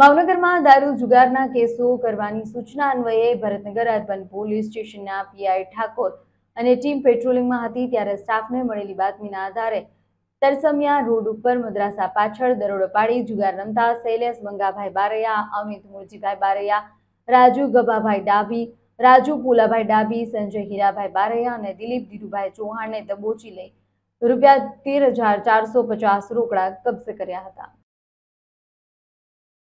ભાવનગરમાં દારૂ જુગારના કેસો કરવાની સૂચના અન્વયે ભરતનગર અર્બન પોલીસ સ્ટેશનના પીઆઈ ઠાકોર અને ટીમ પેટ્રોલિંગમાં હતી ત્યારે સ્ટાફને મળેલી બાતમીના આધારે તરસમિયા રોડ ઉપર મદ્રાસા પાછળ દરોડો પાડી જુગાર રમતા શૈલેષ બંગાભાઈ બારૈયા અમિત મુરજીભાઈ બારૈયા રાજુ ગભાભાઈ ડાભી રાજુ પુલાભાઈ ડાભી સંજય હીરાભાઈ બારૈયા અને દિલીપ ધીરુભાઈ ચૌહાણને દબોચી લઈ રૂપિયા તેર હજાર ચારસો પચાસ રોકડા કબજે કર્યા હતા